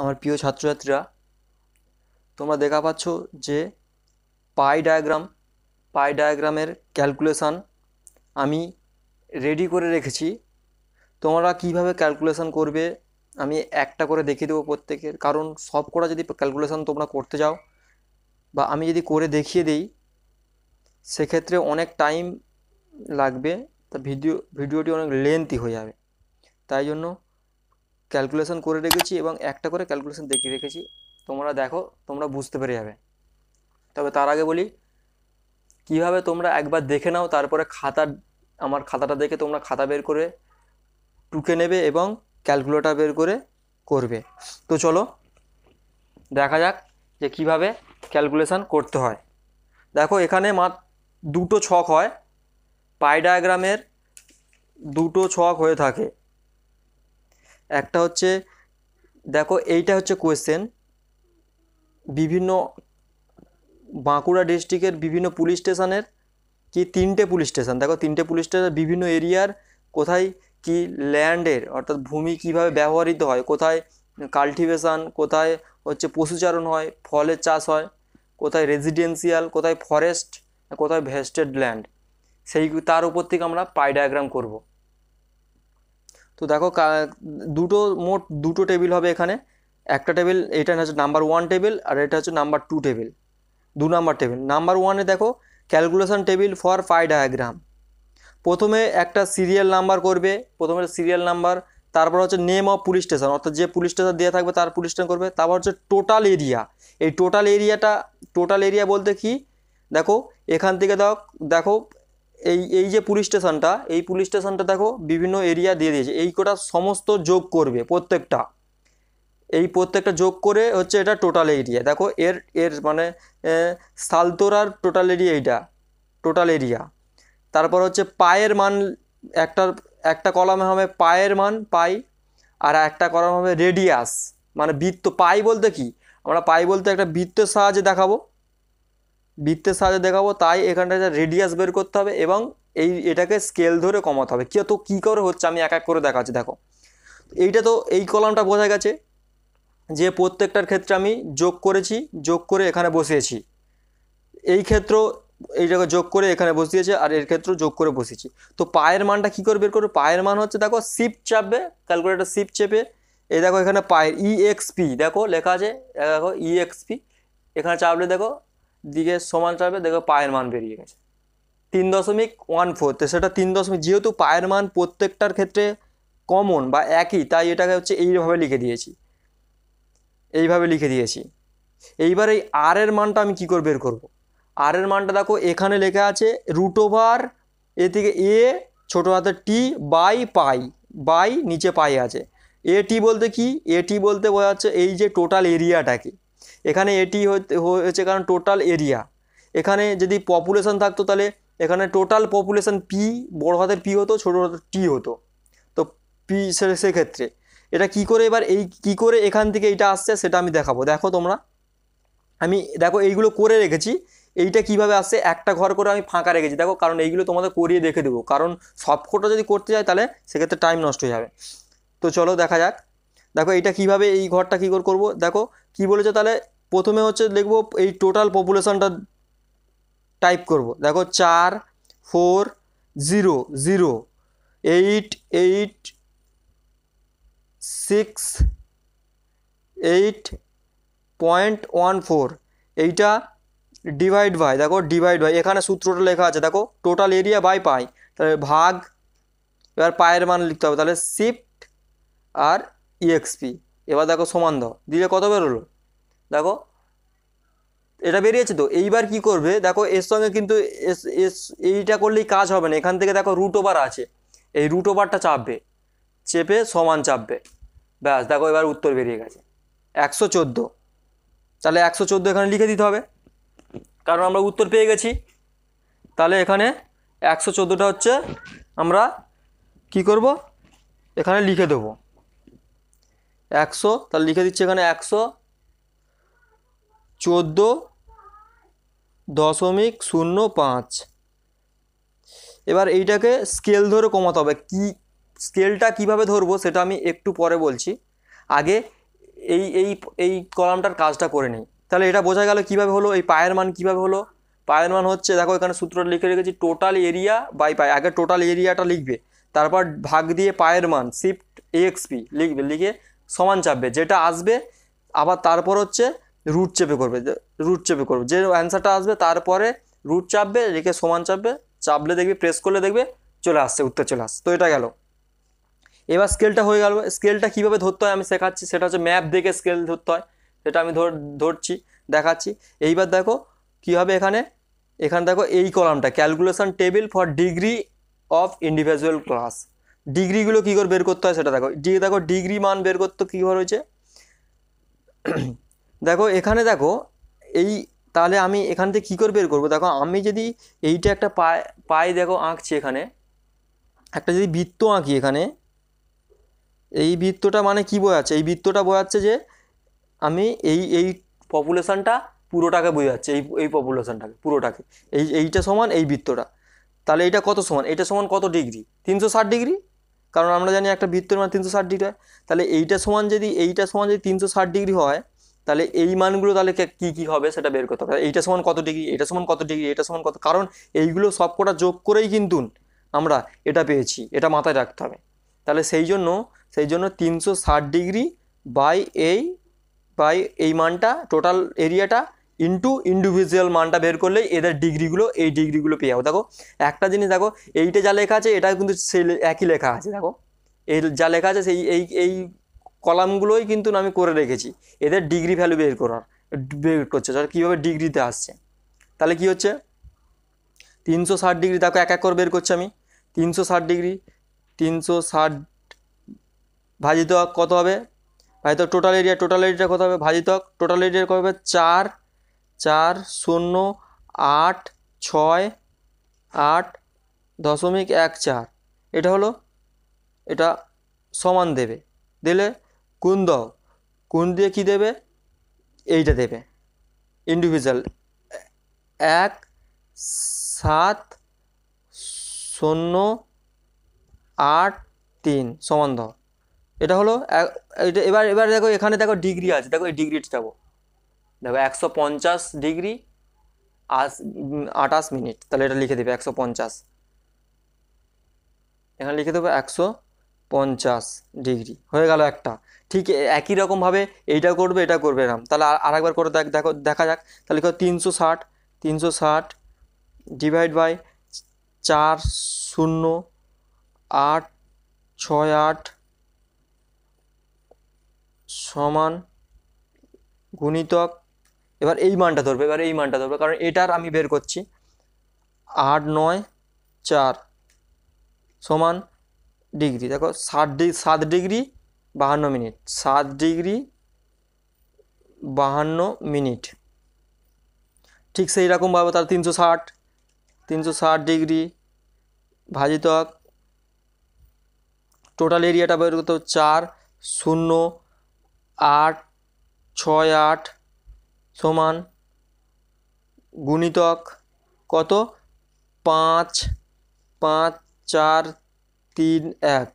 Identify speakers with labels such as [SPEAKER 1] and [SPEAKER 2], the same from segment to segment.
[SPEAKER 1] আমার প্রিয় ছাত্রছাত্রীরা তোমরা দেখা পাচ্ছ যে পাই ডায়াগ্রাম পাই ডায়াগ্রামের ক্যালকুলেশান আমি রেডি করে রেখেছি তোমরা কিভাবে ক্যালকুলেশান করবে আমি একটা করে দেখিয়ে দেবো প্রত্যেকের কারণ সব করা যদি ক্যালকুলেশান তোমরা করতে যাও বা আমি যদি করে দেখিয়ে দিই সেক্ষেত্রে অনেক টাইম লাগবে তা ভিডিও ভিডিওটি অনেক লেন্থই হয়ে যাবে তাই জন্য ক্যালকুলেশন করে রেখেছি এবং একটা করে ক্যালকুলেশন দেখিয়ে রেখেছি তোমরা দেখো তোমরা বুঝতে পেরে যাবে তবে তার আগে বলি কিভাবে তোমরা একবার দেখে নাও তারপরে খাতা আমার খাতাটা দেখে তোমরা খাতা বের করে টুকে নেবে এবং ক্যালকুলেটার বের করে করবে তো চলো দেখা যাক যে কিভাবে ক্যালকুলেশান করতে হয় দেখো এখানে মাত দুটো ছক হয় পাই ডায়াগ্রামের দুটো ছক হয়ে থাকে একটা হচ্ছে দেখো এইটা হচ্ছে কোয়েশ্চেন বিভিন্ন বাঁকুড়া ডিস্ট্রিক্টের বিভিন্ন পুলিশ স্টেশনের কি তিনটে পুলিশ স্টেশন দেখো তিনটে পুলিশ স্টেশন বিভিন্ন এরিয়ার কোথায় কি ল্যান্ডের অর্থাৎ ভূমি কিভাবে ব্যবহৃত হয় কোথায় কাল্টিভেশন কোথায় হচ্ছে পশুচারণ হয় ফলের চাষ হয় কোথায় রেজিডেন্সিয়াল কোথায় ফরেস্ট কোথায় ভেস্টেড ল্যান্ড সেই তার উপর থেকে আমরা পাই ডায়াগ্রাম করবো তো দেখো দুটো মোট দুটো টেবিল হবে এখানে একটা টেবিল এটা হচ্ছে নাম্বার ওয়ান টেবিল আর এটা হচ্ছে নাম্বার টু টেবিল দু নাম্বার টেবিল নাম্বার ওয়ানে দেখো calculation table for pie diagram প্রথমে একটা সিরিয়াল নাম্বার করবে প্রথমে সিরিয়াল নাম্বার তারপর হচ্ছে নেম অফ পুলিশ স্টেশন অর্থাৎ যে পুলিশ স্টেশন দেওয়া থাকবে তার পুলিশ স্টেশন করবে তারপর হচ্ছে টোটাল এরিয়া এই টোটাল এরিয়াটা টোটাল এরিয়া বলতে কি দেখো এখান থেকে দেখো এই এই যে পুলিশ স্টেশনটা এই পুলিশ স্টেশনটা দেখো বিভিন্ন এরিয়া দিয়ে দিয়েছে এই কটা সমস্ত যোগ করবে প্রত্যেকটা এই প্রত্যেকটা যোগ করে হচ্ছে এটা টোটাল এরিয়া দেখো এর এর মানে সালতোরার টোটাল এরিয়া এইটা টোটাল এরিয়া তারপর হচ্ছে পায়ের মান একটা একটা কলামে হবে পায়ের মান পাই আর একটা কলাম হবে রেডিয়াস মানে বৃত্ত পাই বলতে কি আমরা পাই বলতে একটা বৃত্তের সাহায্যে দেখাবো বৃত্তের সাহায্যে দেখাবো তাই এখানটা যা রেডিয়াস বের করতে হবে এবং এই এটাকে স্কেল ধরে কমাতে হবে কেউ তো কী করে হচ্ছে আমি এক এক করে দেখাচ্ছি দেখো এইটা তো এই কলামটা বোঝা গেছে যে প্রত্যেকটার ক্ষেত্রে আমি যোগ করেছি যোগ করে এখানে বসিয়েছি এই ক্ষেত্র এইটাকে যোগ করে এখানে বসিয়েছে আর এর ক্ষেত্র যোগ করে বসিয়েছি তো পায়ের মানটা কী করে বের করবো পায়ের মান হচ্ছে দেখো সিপ চাপবে ক্যালকুলেটার সিপ চেপে এই দেখো এখানে পায়ের ইএক্সপি e দেখো লেখা আছে দেখো ইএক্সপি e এখানে চাপলে দেখো দিকে সমান চাপে দেখো পায়ের মান বেরিয়ে গেছে তিন দশমিক ওয়ান ফোর তো সেটা তিন দশমিক যেহেতু পায়ের মান প্রত্যেকটার ক্ষেত্রে কমন বা একই তাই এটাকে হচ্ছে এইভাবে লিখে দিয়েছি এইভাবে লিখে দিয়েছি এইবার এই আর এর মানটা আমি কী করে বের করব আর এর মানটা দেখো এখানে লেখা আছে রুট ওভার এ থেকে এ ছোটো হাতের টি বাই পাই বাই নিচে পাই আছে এ টি বলতে কি এ টি বলতে বোঝা যাচ্ছে এই যে টোটাল এরিয়াটাকে এখানে এটি হচ্ছে কারণ টোটাল এরিয়া এখানে যদি পপুলেশান থাকতো তাহলে এখানে টোটাল পপুলেশান পি বড় হাতের পি হতো ছোটো হাতের টি হতো তো পি সেক্ষেত্রে এটা কি করে এবার এই কি করে এখান থেকে এটা আসছে সেটা আমি দেখাবো দেখো তোমরা আমি দেখো এইগুলো করে রেখেছি এইটা কিভাবে আসছে একটা ঘর করে আমি ফাঁকা রেখেছি দেখো কারণ এইগুলো তোমাদের করিয়ে দেখে দেবো কারণ সবকটা যদি করতে যায় তাহলে সেক্ষেত্রে টাইম নষ্ট হয়ে যাবে তো চলো দেখা যাক দেখো এইটা কিভাবে এই ঘরটা কী করে করবো দেখো কি বলেছে তাহলে প্রথমে হচ্ছে দেখব এই টোটাল পপুলেশানটা টাইপ করব দেখো চার four zero zero eight eight six eight point one four এইটা ডিভাইড বাই দেখো ডিভাইড বাই এখানে সূত্রটা লেখা আছে দেখো টোটাল এরিয়া বাই পাই তাহলে ভাগ এবার পায়ের মান লিখতে হবে তাহলে শিফট আর ইএক্সপি এবার দেখো সমান দাও দিলে কত বেরোলো দেখো এটা বেরিয়েছে তো এইবার কি করবে দেখো এর সঙ্গে কিন্তু এস এস এইটা করলেই কাজ হবে না এখান থেকে দেখো রুট ওভার আছে এই রুট ওভারটা চাপবে চেপে সমান চাপবে ব্যাস দেখো এবার উত্তর বেরিয়ে গেছে একশো চোদ্দো তাহলে একশো চোদ্দো এখানে লিখে দিতে হবে কারণ আমরা উত্তর পেয়ে গেছি তাহলে এখানে একশো চোদ্দোটা হচ্ছে আমরা কি করব এখানে লিখে দেবো একশো তাহলে লিখে দিচ্ছি এখানে একশো চোদ্দ দশমিক শূন্য পাঁচ এবার এইটাকে স্কেল ধরে কমাতে হবে কি স্কেলটা কিভাবে ধরবো সেটা আমি একটু পরে বলছি আগে এই এই এই কলামটার কাজটা করে নিই তাহলে এটা বোঝা গেল কিভাবে হলো এই পায়ের মান কিভাবে হলো পায়ের মান হচ্ছে দেখো এখানে সূত্রটা লিখে রেখেছি টোটাল এরিয়া বাই পায় আগে টোটাল এরিয়াটা লিখবে তারপর ভাগ দিয়ে পায়ের মান শিফট এক্সপি লিখবে লিখে সমান চাপবে যেটা আসবে আবার তারপর হচ্ছে রুট চেপে করবে রুট চেপে করবে যে অ্যান্সারটা আসবে তারপরে রুট চাপবে রেখে সমান চাপবে চাপলে দেখবি প্রেস করলে দেখবে চলে আসছে উত্তর চলে আসছে তো এটা গেল এবার স্কেলটা হয়ে গেল স্কেলটা কীভাবে ধরতে হয় আমি শেখাচ্ছি সেটা হচ্ছে ম্যাপ দেখে স্কেল ধরতে হয় সেটা আমি ধর ধরছি দেখাচ্ছি এইবার দেখো কী হবে এখানে এখানে দেখো এই কলামটা calculation table for degree of individual class ডিগ্রিগুলো কী করে বের করতে হয় সেটা দেখো ডিগ্রি দেখো ডিগ্রি মান বের করতে কী রয়েছে দেখো এখানে দেখো এই তাহলে আমি এখান থেকে কী করে বের করবো দেখো আমি যদি এইটা একটা পায়ে পায়ে দেখো আঁকছি এখানে একটা যদি বৃত্ত আঁকি এখানে এই বৃত্তটা মানে কী বোঝাচ্ছে এই বৃত্তটা বোঝাচ্ছে যে আমি এই এই পপুলেশানটা পুরোটাকে বোঝাচ্ছে এই এই পপুলেশানটাকে পুরোটাকে এই এইটা সমান এই বৃত্তটা তাহলে এটা কত সমান এটা সমান কত ডিগ্রি তিনশো ষাট ডিগ্রি কারণ আমরা জানি একটা বৃত্তের মানে তিনশো ষাট ডিগ্রি হয় তাহলে এইটা সমান যদি এইটা সমান যদি তিনশো ষাট ডিগ্রি হয় তাহলে এই মানগুলো তাহলে কি কি হবে সেটা বের করতে হবে এইটা সমান কত ডিগ্রি এটা সমান কত ডিগ্রি এটা সমান কত কারণ এইগুলো সব কটা যোগ করেই কিন্তু আমরা এটা পেয়েছি এটা মাথায় রাখতে হবে তাহলে সেই জন্য সেই জন্য তিনশো ষাট ডিগ্রি বাই এই বাই এই মানটা টোটাল এরিয়াটা ইন্টু ইন্ডিভিজুয়াল মানটা বের করলে এদের ডিগ্রিগুলো এই ডিগ্রিগুলো পেয়ে যাবো দেখো একটা জিনিস দেখো এইটা যা লেখা আছে এটা কিন্তু সেই একই লেখা আছে দেখো এই যা লেখা আছে সেই এই এই কলামগুলোই কিন্তু আমি করে রেখেছি এদের ডিগ্রি ভ্যালু বের করার বের করছে ধর কীভাবে ডিগ্রিতে আসছে তাহলে কি হচ্ছে তিনশো ষাট ডিগ্রি তাকে এক এক করে বের করছি আমি তিনশো ষাট ডিগ্রি তিনশো ষাট ভাজিত কত হবে ভাজিত টোটাল এরিয়া টোটাল এরিয়া কত হবে ভাজিত টোটাল এরিয়া কত হবে চার চার শূন্য আট ছয় আট দশমিক এক চার এটা হলো এটা সমান দেবে দিলে কোন দাও কোন দিয়ে কি দেবে এইটা দেবে ইন্ডিভিজুয়াল এক সাত শূন্য আট তিন সমান দাও এটা হলো এটা এবার এবার দেখো এখানে দেখো ডিগ্রি আছে দেখো এই ডিগ্রি দেবো দেখো একশো পঞ্চাশ ডিগ্রি আস আটাশ মিনিট তাহলে এটা লিখে দেবে একশো পঞ্চাশ এখানে লিখে দেবো একশো পঞ্চাশ ডিগ্রি হয়ে গেল একটা ঠিক একই রকমভাবে এইটা করবে এটা করবে এরকম তাহলে আর একবার করে দেখ দেখো দেখা যাক তাহলে কি তিনশো ষাট তিনশো ষাট ডিভাইড বাই চার শূন্য আট ছয় আট সমান গুণিতক এবার এই মানটা ধরবে এবার এই মানটা ধরবে কারণ এটার আমি বের করছি আট নয় চার সমান ডিগ্রি দেখো সাত ডিগ্রি সাত ডিগ্রি বাহান্ন মিনিট সাত ডিগ্রি বাহান্ন মিনিট ঠিক সেই রকমভাবে তার তিনশো ষাট তিনশো ষাট ডিগ্রি ভাজিতক টোটাল এরিয়াটা বের করতে চার শূন্য আট ছয় আট সমান গুণিতক কত পাঁচ পাঁচ চার তিন এক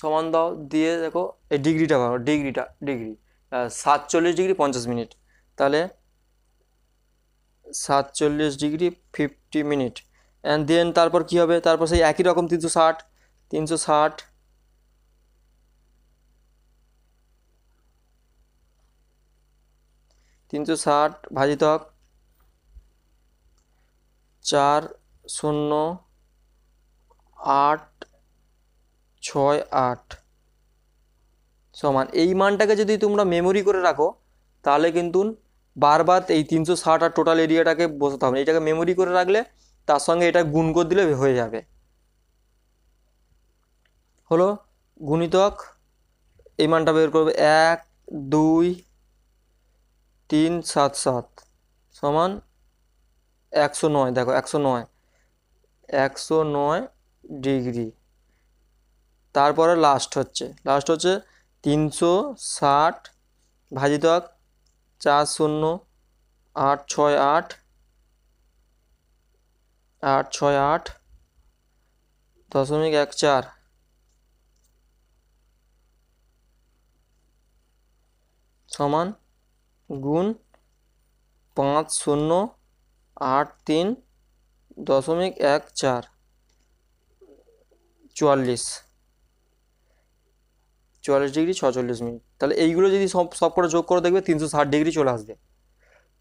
[SPEAKER 1] সমান দাও দিয়ে দেখো এই ডিগ্রিটা পাবো ডিগ্রিটা ডিগ্রি সাতচল্লিশ ডিগ্রি পঞ্চাশ মিনিট তাহলে সাতচল্লিশ degree fifty minute and then তারপর কি হবে তারপর সেই একই রকম তিনশো ষাট তিনশো ষাট তিনশো ষাট ভাজিতক চার শূন্য আট ছয় আট সমান এই মানটাকে যদি তোমরা মেমোরি করে রাখো তাহলে কিন্তু বারবার এই তিনশো ষাট আর টোটাল এরিয়াটাকে বসাতে হবে এটাকে মেমোরি করে রাখলে তার সঙ্গে এটা গুণ করে দিলে হয়ে যাবে হলো গুণিতক এই মানটা বের করবে এক দুই তিন সাত সাত সমান একশো নয় দেখো একশো নয় একশো নয় ডিগ্রি তারপরে লাস্ট হচ্ছে লাস্ট হচ্ছে তিনশো ষাট ভাজিতক চার শূন্য আট ছয় আট আট ছয় আট দশমিক এক চার সমান গুণ পাঁচ শূন্য আট তিন দশমিক এক চার চুয়াল্লিশ চুয়াল্লিশ ডিগ্রি ছচল্লিশ মিনিট তাহলে এইগুলো যদি সব সব করে যোগ করে দেখবে তিনশো ষাট ডিগ্রি চলে আসবে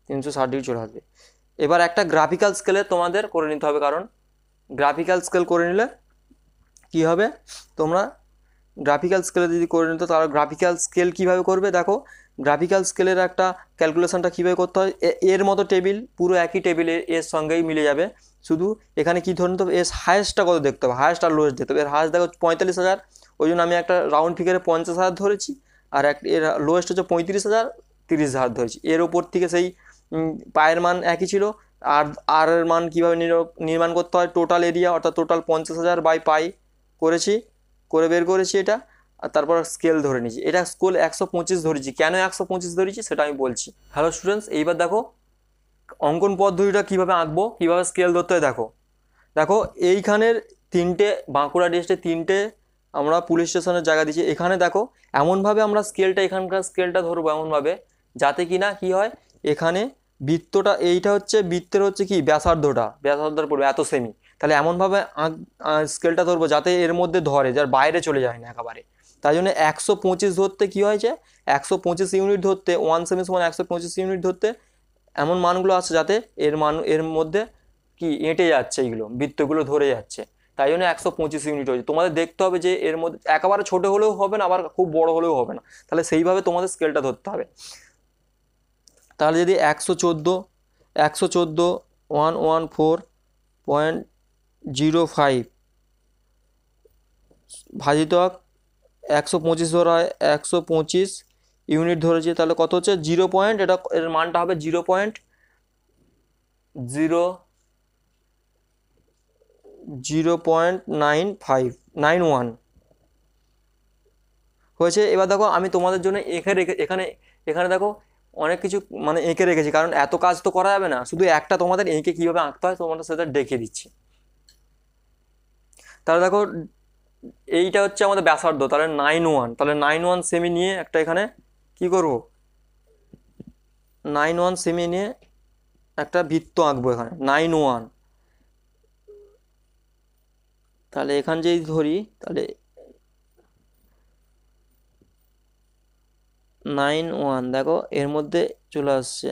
[SPEAKER 1] তিনশো ষাট ডিগ্রি চলে আসবে এবার একটা গ্রাফিক্যাল স্কেলে তোমাদের করে নিতে হবে কারণ গ্রাফিক্যাল স্কেল করে নিলে কি হবে তোমরা গ্রাফিক্যাল স্কেলে যদি করে নিতে তাহলে গ্রাফিক্যাল স্কেল কিভাবে করবে দেখো গ্রাফিক্যাল স্কেলের একটা ক্যালকুলেশানটা কীভাবে করতে হয় এর মতো টেবিল পুরো একই টেবিলে এর সঙ্গেই মিলে যাবে শুধু এখানে কি ধরুন তো এর হায়েস্টটা কত দেখতে হবে হায়েস্ট আর লোয়েস্ট দেখতে হবে এর হায়েস্ট দেখো পঁয়তাল্লিশ হাজার ওই জন্য আমি একটা রাউন্ড ফিগারে পঞ্চাশ হাজার ধরেছি আর এক এর লোয়েস্ট হচ্ছে পঁয়ত্রিশ হাজার তিরিশ হাজার ধরেছি এর ওপর থেকে সেই পায়ের মান একই ছিল আর আর এর মান কীভাবে নির্মাণ করতে হয় টোটাল এরিয়া অর্থাৎ টোটাল পঞ্চাশ হাজার বাই পাই করেছি করে বের করেছি এটা আর তারপর স্কেল ধরে নিয়েছি এটা স্কুল একশো পঁচিশ ধরেছি কেন একশো পঁচিশ ধরেছি সেটা আমি বলছি হ্যালো স্টুডেন্টস এইবার দেখো অঙ্কন পদ্ধতিটা কীভাবে আঁকবো কীভাবে স্কেল ধরতে হয় দেখো দেখো এইখানের তিনটে বাঁকুড়া ডিস্ট্রিক্টে তিনটে আমরা পুলিশ স্টেশনের জায়গা দিয়েছি এখানে দেখো এমনভাবে আমরা স্কেলটা এখানকার স্কেলটা ধরবো এমনভাবে যাতে কি না কী হয় এখানে বৃত্তটা এইটা হচ্ছে বৃত্তের হচ্ছে কি ব্যাসার্ধটা ব্যাসার্ধর পড়বে এত সেমি তাহলে এমনভাবে আঁক স্কেলটা ধরবো যাতে এর মধ্যে ধরে যার বাইরে চলে যায় না একেবারে তাই জন্য একশো পঁচিশ ধরতে কী হয়েছে একশো পঁচিশ ইউনিট ধরতে ওয়ান সেমি সমান একশো পঁচিশ ইউনিট ধরতে এমন মানগুলো আছে যাতে এর মান এর মধ্যে কি এঁটে যাচ্ছে এইগুলো বৃত্তগুলো ধরে যাচ্ছে তাই জন্য একশো পঁচিশ ইউনিট হয়েছে তোমাদের দেখতে হবে যে এর মধ্যে একেবারে ছোটো হলেও হবে না আবার খুব বড় হলেও হবে না তাহলে সেইভাবে তোমাদের স্কেলটা ধরতে হবে তাহলে যদি একশো চোদ্দো একশো চোদ্দো one one four point zero five ভাজিতক একশো পঁচিশ ধরা হয় একশো পঁচিশ ইউনিট ধরেছি তাহলে কত হচ্ছে জিরো পয়েন্ট এটা এর মানটা হবে zero point zero zero point nine five nine one হয়েছে এবার দেখো আমি তোমাদের জন্য এঁকে রেখে এখানে এখানে দেখো অনেক কিছু মানে এঁকে রেখেছি কারণ এত কাজ তো করা যাবে না শুধু একটা তোমাদের এঁকে কীভাবে আঁকতে হয় তোমাদের সেটা ডেকে দিচ্ছি তাহলে দেখো এইটা হচ্ছে আমাদের ব্যাসার্ধ তাহলে নাইন ওয়ান তাহলে নাইন ওয়ান সেমি নিয়ে একটা এখানে কি করব নাইন ওয়ান সেমি নিয়ে একটা বৃত্ত আঁকবো এখানে নাইন ওয়ান তাহলে এখান যদি ধরি তাহলে নাইন ওয়ান দেখো এর মধ্যে চলে আসছে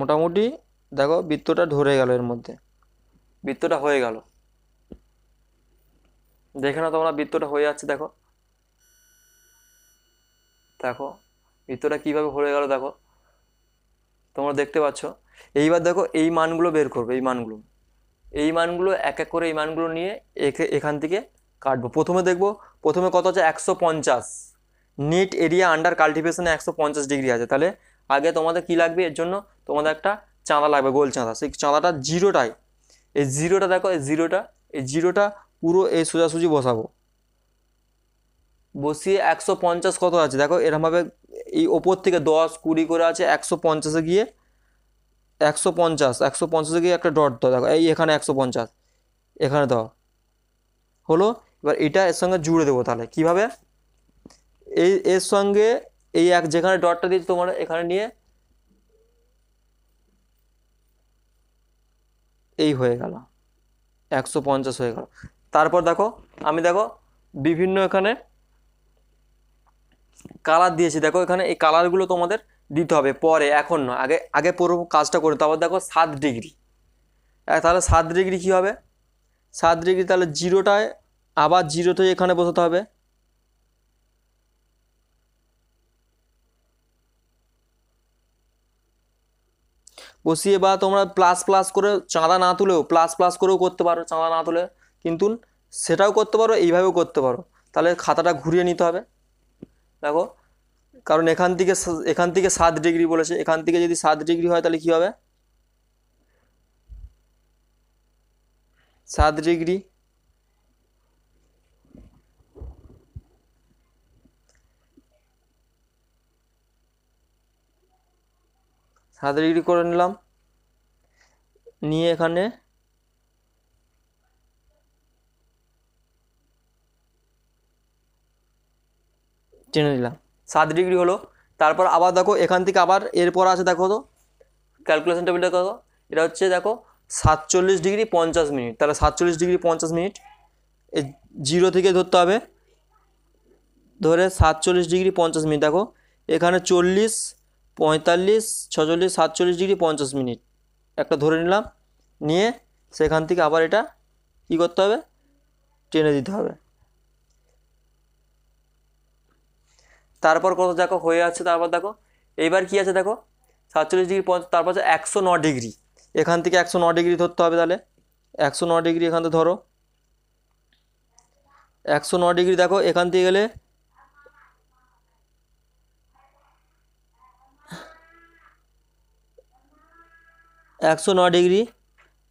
[SPEAKER 1] মোটামুটি দেখো বৃত্তটা ধরে গেল এর মধ্যে বৃত্তটা হয়ে গেল দেখে না তোমরা বৃত্তটা হয়ে যাচ্ছে দেখো দেখো বৃত্তটা কীভাবে হয়ে গেল দেখো তোমরা দেখতে পাচ্ছ এইবার দেখো এই মানগুলো বের করবে এই মানগুলো এই মানগুলো এক এক করে এই মানগুলো নিয়ে একে এখান থেকে কাটবো প্রথমে দেখবো প্রথমে কত আছে একশো পঞ্চাশ নিট এরিয়া আন্ডার কাল্টিভেশনে একশো পঞ্চাশ ডিগ্রি আছে তাহলে আগে তোমাদের কি লাগবে এর জন্য তোমাদের একটা চাঁদা লাগবে গোল চাঁদা সেই চাঁদাটা জিরোটাই এই জিরোটা দেখো এই জিরোটা এই জিরোটা পুরো এই সোজাসুজি বসাবো বসিয়ে একশো পঞ্চাশ কত আছে দেখো এরমভাবে এই ওপর থেকে দশ কুড়ি করে আছে একশো পঞ্চাশে গিয়ে একশো পঞ্চাশ একশো পঞ্চাশে গিয়ে একটা ডট দাও দেখো এই এখানে একশো পঞ্চাশ এখানে দাও হলো এবার এটা এর সঙ্গে জুড়ে দেবো তাহলে কিভাবে এই এর সঙ্গে এই এক যেখানে ডটটা দিয়েছি তোমার এখানে নিয়ে এই হয়ে গেল একশো পঞ্চাশ হয়ে গেল তারপর দেখো আমি দেখো বিভিন্ন এখানে কালার দিয়েছি দেখো এখানে এই কালারগুলো তোমাদের দিতে হবে পরে এখন না আগে আগে পুরো কাজটা করে তারপর দেখো সাত ডিগ্রি তাহলে সাত ডিগ্রি কী হবে সাত ডিগ্রি তাহলে জিরোটায় আবার জিরোতে এখানে বসাতে হবে বসিয়ে বা তোমরা প্লাস প্লাস করে চাঁদা না তুলেও প্লাস প্লাস করেও করতে পারো চাঁদা না তুলে কিন্তু সেটাও করতে পারো এইভাবেও করতে পারো তাহলে খাতাটা ঘুরিয়ে নিতে হবে দেখো কারণ এখান থেকে এখান থেকে সাত ডিগ্রি বলেছে এখান থেকে যদি সাত ডিগ্রি হয় তাহলে কী হবে সাত ডিগ্রি সাত ডিগ্রি করে নিলাম নিয়ে এখানে টেনে নিলাম সাত ডিগ্রি হলো তারপর আবার দেখো এখান থেকে আবার এরপর আছে দেখো তো ক্যালকুলেশন টেবিলটা দেখো এটা হচ্ছে দেখো সাতচল্লিশ ডিগ্রি পঞ্চাশ মিনিট তাহলে সাতচল্লিশ ডিগ্রি পঞ্চাশ মিনিট জিরো থেকে ধরতে হবে ধরে সাতচল্লিশ ডিগ্রি পঞ্চাশ মিনিট দেখো এখানে চল্লিশ পঁয়তাল্লিশ ছচল্লিশ সাতচল্লিশ ডিগ্রি পঞ্চাশ মিনিট একটা ধরে নিলাম নিয়ে সেখান থেকে আবার এটা কী করতে হবে টেনে দিতে হবে তারপর কত দেখো হয়ে আছে তারপর দেখো এইবার কি আছে দেখো সাতচল্লিশ ডিগ্রি পঞ্চাশ তারপর আছে একশো ন ডিগ্রি এখান থেকে একশো ন ডিগ্রি ধরতে হবে তাহলে একশো ন ডিগ্রি এখান থেকে ধরো একশো ন ডিগ্রি দেখো এখান থেকে গেলে একশো ন ডিগ্রি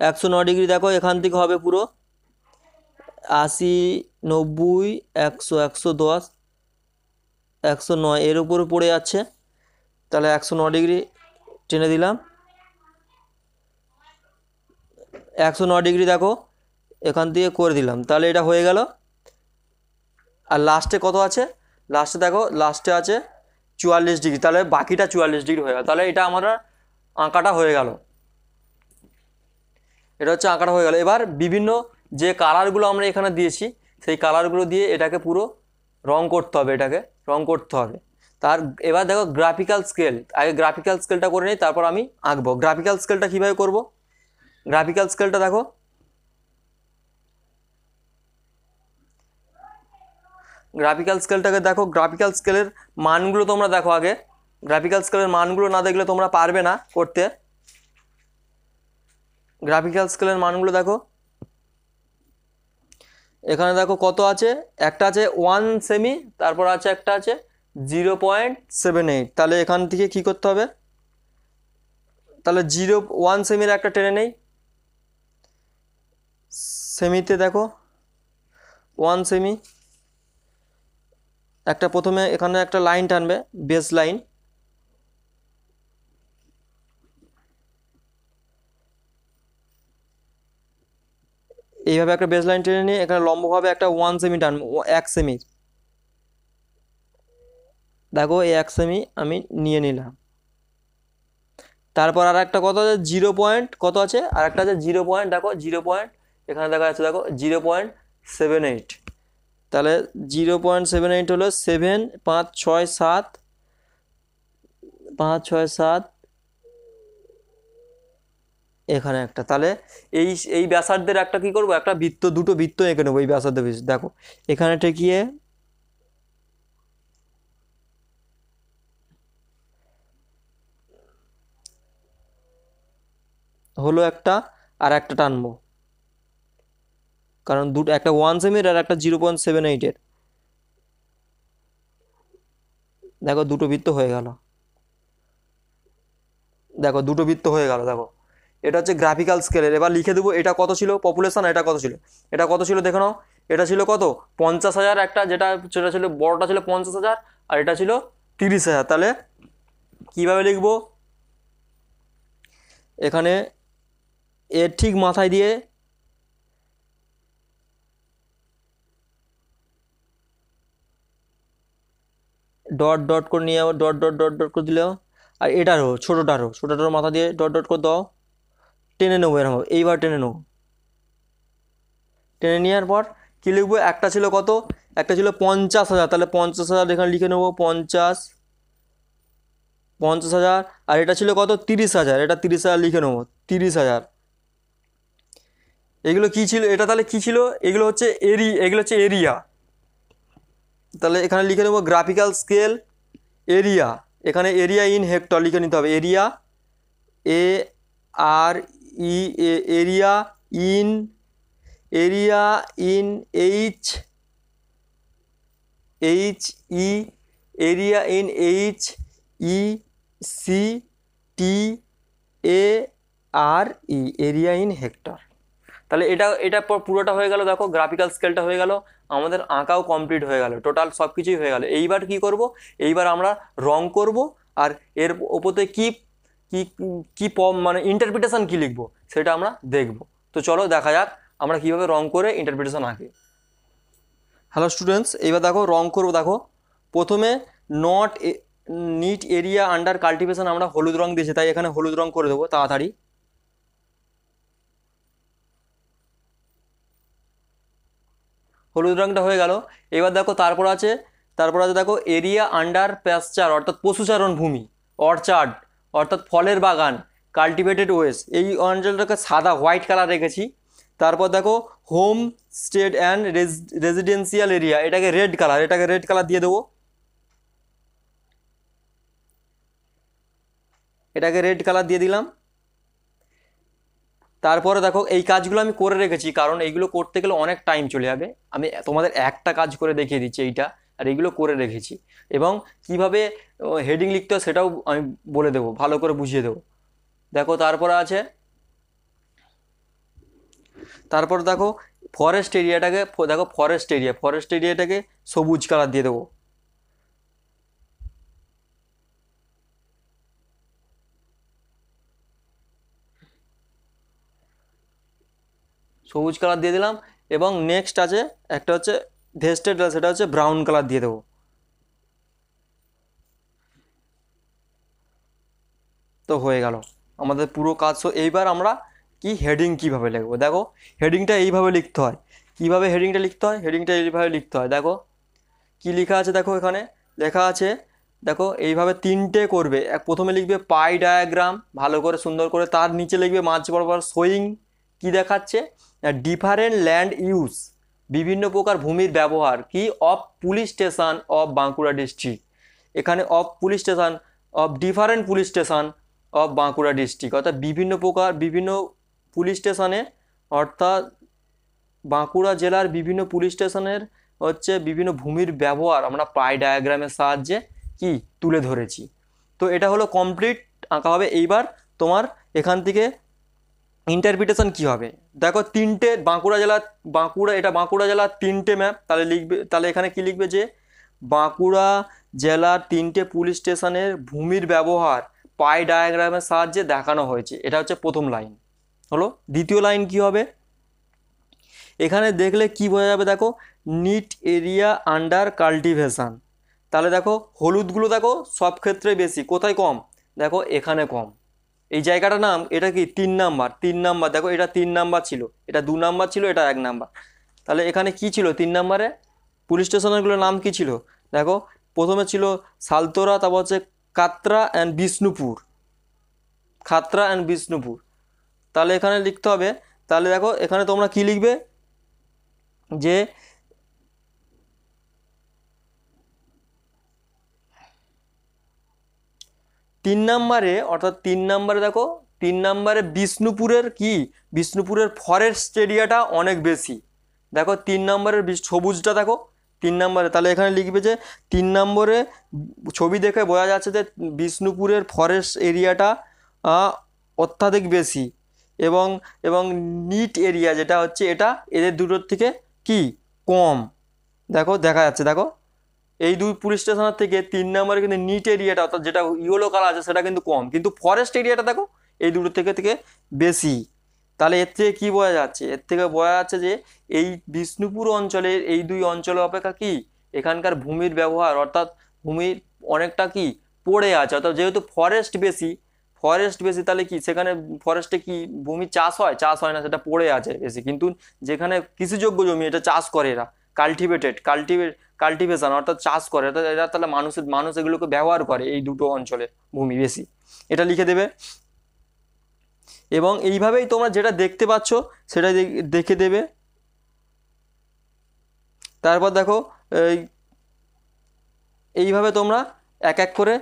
[SPEAKER 1] একশো ন ডিগ্রি দেখো এখান থেকে হবে পুরো আশি নব্বই একশো একশো দশ একশো নয় এর উপরে পড়ে যাচ্ছে তাহলে একশো ন ডিগ্রি টেনে দিলাম একশো ন ডিগ্রি দেখো এখান থেকে করে দিলাম তাহলে এটা হয়ে গেল আর লাস্টে কত আছে লাস্টে দেখো লাস্টে আছে চুয়াল্লিশ ডিগ্রি তাহলে বাকিটা চুয়াল্লিশ ডিগ্রি হয়ে গেল তাহলে এটা আমরা আঁকাটা হয়ে গেল এটা হচ্ছে আঁকাটা হয়ে গেল এবার বিভিন্ন যে কালারগুলো আমরা এখানে দিয়েছি সেই কালারগুলো দিয়ে এটাকে পুরো রং করতে হবে এটাকে রং করতে হবে তার এবার দেখো গ্রাফিক্যাল স্কেল আগে গ্রাফিক্যাল স্কেলটা করে নিই তারপর আমি আঁকবো গ্রাফিক্যাল স্কেলটা কীভাবে করব গ্রাফিক্যাল স্কেলটা দেখো গ্রাফিক্যাল স্কেলটাকে দেখো গ্রাফিক্যাল স্কেলের মানগুলো তোমরা দেখো আগে গ্রাফিক্যাল স্কেলের মানগুলো না দেখলে তোমরা পারবে না করতে গ্রাফিক্যাল স্কেলের মানগুলো দেখো এখানে দেখো কত আছে একটা আছে ওয়ান সেমি তারপর আছে একটা আছে জিরো পয়েন্ট সেভেন এইট তাহলে এখান থেকে কি করতে হবে তাহলে জিরো ওয়ান সেমির একটা টেনে নেই সেমিতে দেখো ওয়ান সেমি একটা প্রথমে এখানে একটা লাইন টানবে বেস লাইন এইভাবে একটা বেস লাইন টেনে নিয়ে এখানে লম্বভাবে একটা ওয়ান সেমি টান এক সেমির দেখো এই এক সেমি আমি নিয়ে নিলাম তারপর আর একটা কত আছে জিরো পয়েন্ট কত আছে আর একটা আছে জিরো পয়েন্ট দেখো জিরো পয়েন্ট এখানে দেখা যাচ্ছে দেখো জিরো পয়েন্ট সেভেন এইট তাহলে জিরো পয়েন্ট সেভেন এইট হলো সেভেন পাঁচ ছয় সাত পাঁচ ছয় সাত এখানে একটা তাহলে এই এই ব্যাসার্ধের একটা কি করব একটা বৃত্ত দুটো বৃত্ত এঁকে নেবো এই ব্যাসার্ধ দেখো এখানে ঠেকিয়ে হলো একটা আর একটা টানবো কারণ দুটো একটা ওয়ান সেমির আর একটা জিরো পয়েন্ট সেভেন এইটের দেখো দুটো বৃত্ত হয়ে গেল দেখো দুটো বৃত্ত হয়ে গেল দেখো এটা হচ্ছে গ্রাফিক্যাল স্কেলের এবার লিখে দেবো এটা কত ছিল পপুলেশান এটা কত ছিল এটা কত ছিল দেখে নাও এটা ছিল কত পঞ্চাশ হাজার একটা যেটা সেটা ছিল বড়টা ছিল পঞ্চাশ হাজার আর এটা ছিল তিরিশ হাজার তাহলে কীভাবে লিখব এখানে এর ঠিক মাথায় দিয়ে ডট ডট করে নিয়ে ডট ডট ডট ডট করে দিলেও আর এটারও ছোটোটারও ছোটোটারও মাথা দিয়ে ডট ডট করে দাও টেনে নেবো এরকম এইবার টেনে নেবো টেনে নেওয়ার পর কী লিখবো একটা ছিল কত একটা ছিল পঞ্চাশ হাজার তাহলে পঞ্চাশ হাজার এখানে লিখে নেবো পঞ্চাশ পঞ্চাশ হাজার আর এটা ছিল কত তিরিশ হাজার এটা তিরিশ হাজার লিখে নেবো তিরিশ হাজার এগুলো কী ছিল এটা তাহলে কী ছিল এগুলো হচ্ছে এরি এগুলো হচ্ছে এরিয়া তাহলে এখানে লিখে নেবো গ্রাফিক্যাল স্কেল এরিয়া এখানে এরিয়া ইন হেক্টর লিখে নিতে হবে area A R E area in area in H H E area in H E C T A R E area in hectare তাহলে এটা এটা পুরোটা হয়ে গেল দেখো গ্রাফিক্যাল স্কেলটা হয়ে গেল আমাদের আঁকাও কমপ্লিট হয়ে গেল টোটাল সব কিছুই হয়ে গেল এইবার কি করব এইবার আমরা রং করব আর এর ওপরে কি কি কি মানে ইন্টারপ্রিটেশন কি লিখব সেটা আমরা দেখব তো চলো দেখা যাক আমরা কিভাবে রং করে ইন্টারপ্রিটেশন আঁকি হ্যালো স্টুডেন্টস এবার দেখো রং করবো দেখো প্রথমে not net area under cultivation আমরা হলুদ রং দিয়েছি তাই এখানে হলুদ রং করে দেবো তাড়াতাড়ি হলুদ রঙটা হয়ে গেল এবার দেখো তারপর আছে তারপর আছে দেখো এরিয়া আন্ডার প্যাসচার অর্থাৎ পশুচারণ ভূমি অর্চার্ড অর্থাৎ ফলের বাগান কাল্টিভেটেড ওয়েস এই অঞ্চলটাকে সাদা হোয়াইট কালার রেখেছি তারপর দেখো homestead and residential area এটাকে রেড কালার এটাকে রেড কালার দিয়ে দেবো এটাকে রেড কালার দিয়ে দিলাম তারপরে দেখো এই কাজগুলো আমি করে রেখেছি কারণ এইগুলো করতে গেলে অনেক টাইম চলে যাবে আমি তোমাদের একটা কাজ করে দেখিয়ে দিচ্ছি এইটা আর এগুলো করে রেখেছি এবং কিভাবে হেডিং লিখতে হয় সেটাও আমি বলে দেবো ভালো করে বুঝিয়ে দেবো দেখো তারপর আছে তারপর দেখো ফরেস্ট এরিয়াটাকে দেখো ফরেস্ট এরিয়া ফরেস্ট এরিয়াটাকে সবুজ কালার দিয়ে দেবো সবুজ কালার দিয়ে দিলাম এবং নেক্সট আছে একটা হচ্ছে ধেস্টের ডাল সেটা হচ্ছে ব্রাউন কালার দিয়ে দেবো তো হয়ে গেল আমাদের পুরো কাজ তো এইবার আমরা কি হেডিং কিভাবে লিখবো দেখো হেডিংটা এইভাবে লিখতে হয় কিভাবে হেডিংটা লিখতে হয় হেডিংটা এইভাবে লিখতে হয় দেখো কি লেখা আছে দেখো এখানে লেখা আছে দেখো এইভাবে তিনটে করবে এক প্রথমে লিখবে পাই ডায়াগ্রাম ভালো করে সুন্দর করে তার নিচে লিখবে মাঝ বরাবর সোয়িং কি দেখাচ্ছে ডিফারেন্ট ল্যান্ড ইউজ বিভিন্ন প্রকার ভূমির ব্যবহার কি of police station of Bankura district এখানে of police station of different police station of Bankura district অর্থাৎ বিভিন্ন প্রকার বিভিন্ন পুলিশ স্টেশনে অর্থাৎ বাঁকুড়া জেলার বিভিন্ন পুলিশ স্টেশনের হচ্ছে বিভিন্ন ভূমির ব্যবহার আমরা পাই ডায়াগ্রামের সাহায্যে কি তুলে ধরেছি তো এটা হলো কমপ্লিট আঁকা হবে এইবার তোমার এখান থেকে ইন্টারপ্রিটেশন কী হবে দেখো তিনটে বাঁকুড়া জেলার বাঁকুড়া এটা বাঁকুড়া জেলার তিনটে ম্যাপ তাহলে লিখবে তাহলে এখানে কী লিখবে যে বাঁকুড়া জেলার তিনটে পুলিশ স্টেশনের ভূমির ব্যবহার পাই ডায়াগ্রামের সাহায্যে দেখানো হয়েছে এটা হচ্ছে প্রথম লাইন হলো দ্বিতীয় লাইন কি হবে এখানে দেখলে কি বোঝা যাবে দেখো নিট এরিয়া আন্ডার কাল্টিভেশন তাহলে দেখো হলুদগুলো দেখো সব ক্ষেত্রে বেশি কোথায় কম দেখো এখানে কম এই জায়গাটার নাম এটা কি তিন নাম্বার তিন নাম্বার দেখো এটা তিন নাম্বার ছিল এটা দু নাম্বার ছিল এটা এক নাম্বার তাহলে এখানে কি ছিল তিন নাম্বারে পুলিশ স্টেশনগুলোর নাম কি ছিল দেখো প্রথমে ছিল সালতোরা তারপর হচ্ছে কাতরা অ্যান্ড বিষ্ণুপুর খাতরা অ্যান্ড বিষ্ণুপুর তাহলে এখানে লিখতে হবে তাহলে দেখো এখানে তোমরা কি লিখবে যে তিন নম্বরে অর্থাৎ তিন নম্বরে দেখো তিন নম্বরে বিষ্ণুপুরের কি বিষ্ণুপুরের ফরেস্ট এরিয়াটা অনেক বেশি দেখো তিন নম্বরের সবুজটা দেখো তিন নম্বরে তাহলে এখানে লিখবে যে তিন নম্বরে ছবি দেখে বোঝা যাচ্ছে যে বিষ্ণুপুরের ফরেস্ট এরিয়াটা অত্যাধিক বেশি এবং এবং নিট এরিয়া যেটা হচ্ছে এটা এদের দুটোর থেকে কি কম দেখো দেখা যাচ্ছে দেখো এই দুই পুলিশ স্টেশনের থেকে তিন নম্বরে কিন্তু নিট এরিয়াটা অর্থাৎ যেটা ইয়েলো কালার আছে সেটা কিন্তু কম কিন্তু ফরেস্ট এরিয়াটা দেখো এই দুটো থেকে থেকে বেশি তাহলে এর থেকে কী বোঝা যাচ্ছে এর থেকে বোঝা যাচ্ছে যে এই বিষ্ণুপুর অঞ্চলের এই দুই অঞ্চল অপেক্ষা কি এখানকার ভূমির ব্যবহার অর্থাৎ ভূমির অনেকটা কি পড়ে আছে অর্থাৎ যেহেতু ফরেস্ট বেশি ফরেস্ট বেশি তাহলে কি সেখানে ফরেস্টে কি ভূমি চাষ হয় চাষ হয় না সেটা পড়ে আছে বেশি কিন্তু যেখানে কৃষিযোগ্য জমি এটা চাষ করে এরা কাল্টিভেটেড কাল্টিভেট কাল্টিভেশন অর্থাৎ চাষ করে অর্থাৎ এরা তাহলে মানুষের মানুষ এগুলোকে ব্যবহার করে এই দুটো অঞ্চলে ভূমি বেশি এটা লিখে দেবে এবং এইভাবেই তোমরা যেটা দেখতে পাচ্ছ সেটা দেখে দেবে তারপর দেখো এইভাবে তোমরা এক এক করে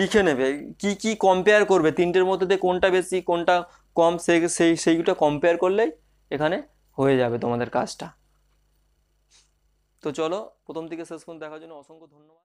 [SPEAKER 1] লিখে নেবে কি কি কম্পেয়ার করবে তিনটের মধ্যে দিয়ে কোনটা বেশি কোনটা কম সেই সেইগুলো কম্পেয়ার করলেই এখানে হয়ে যাবে তোমাদের কাজটা তো চলো প্রথম থেকে শেষ পর্যন্ত দেখার জন্য অসংখ্য ধন্যবাদ